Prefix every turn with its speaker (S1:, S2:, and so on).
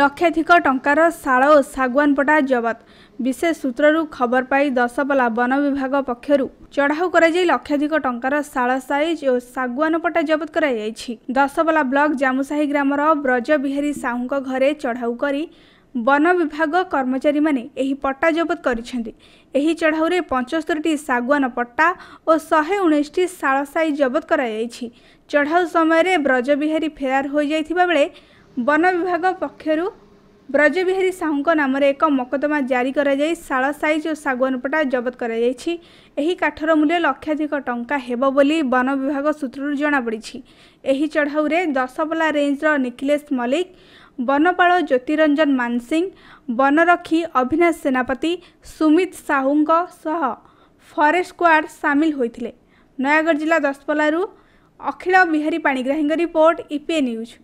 S1: ଲକ୍ଷାଧିକ ଟଙ୍କାର ଶାଳ ଓ ଶାଗୁଆନ ପଟା ଜବତ ବିଶେଷ ସୂତ୍ରରୁ ଖବର ପାଇ ଦଶପଲା ବନ ବିଭାଗ ପକ୍ଷରୁ ଚଢ଼ାଉ କରାଯାଇ ଲକ୍ଷାଧିକ ଟଙ୍କାର ଶାଳ ସାଇଜ୍ ଓ ଶାଗୁଆନ ପଟା ଜବତ କରାଯାଇଛି ଦଶପଲା ବ୍ଲକ ଜାମୁସାହି ଗ୍ରାମର ବ୍ରଜବିହାରୀ ସାହୁଙ୍କ ଘରେ ଚଢ଼ାଉ କରି ବନ ବିଭାଗ କର୍ମଚାରୀମାନେ ଏହି ପଟ୍ଟା ଜବତ କରିଛନ୍ତି ଏହି ଚଢ଼ାଉରେ ପଞ୍ଚସ୍ତରୀଟି ଶାଗୁଆନ ପଟ୍ଟା ଓ ଶହେ ଉଣେଇଶଟି ଶାଳସାଇ ଜବତ କରାଯାଇଛି ଚଢ଼ାଉ ସମୟରେ ବ୍ରଜବିହାରୀ ଫେରାର ହୋଇଯାଇଥିବା ବେଳେ ବନ ବିଭାଗ ପକ୍ଷରୁ ବ୍ରଜବିହାରୀ ସାହୁଙ୍କ ନାମରେ ଏକ ମକଦ୍ଦମା ଜାରି କରାଯାଇ ଶାଳ ସାଇଜ୍ ଓ ଶାଗୁଆନ ପଟା ଜବତ କରାଯାଇଛି ଏହି କାଠର ମୂଲ୍ୟ ଲକ୍ଷାଧିକ ଟଙ୍କା ହେବ ବୋଲି ବନ ବିଭାଗ ସୂତ୍ରରୁ ଜଣାପଡ଼ିଛି ଏହି ଚଢ଼ାଉରେ ଦଶବଲା ରେଞ୍ଜର ନିକିଲେଶ ମଲ୍ଲିକ ବନପାଳ ଜ୍ୟୋତିରଞ୍ଜନ ମାନସିଂ ବନରକ୍ଷୀ ଅଭିନାଶ ସେନାପତି ସୁମିତ ସାହୁଙ୍କ ସହ ଫରେଷ୍ଟ ସ୍କ୍ୱାର୍ଡ ସାମିଲ ହୋଇଥିଲେ ନୟାଗଡ଼ ଜିଲ୍ଲା ଦଶପଲାରୁ ଅଖିଳ ବିହାରୀ ପାଣିଗ୍ରାହୀଙ୍କ ରିପୋର୍ଟ ଇପିଏ ନ୍ୟୁଜ୍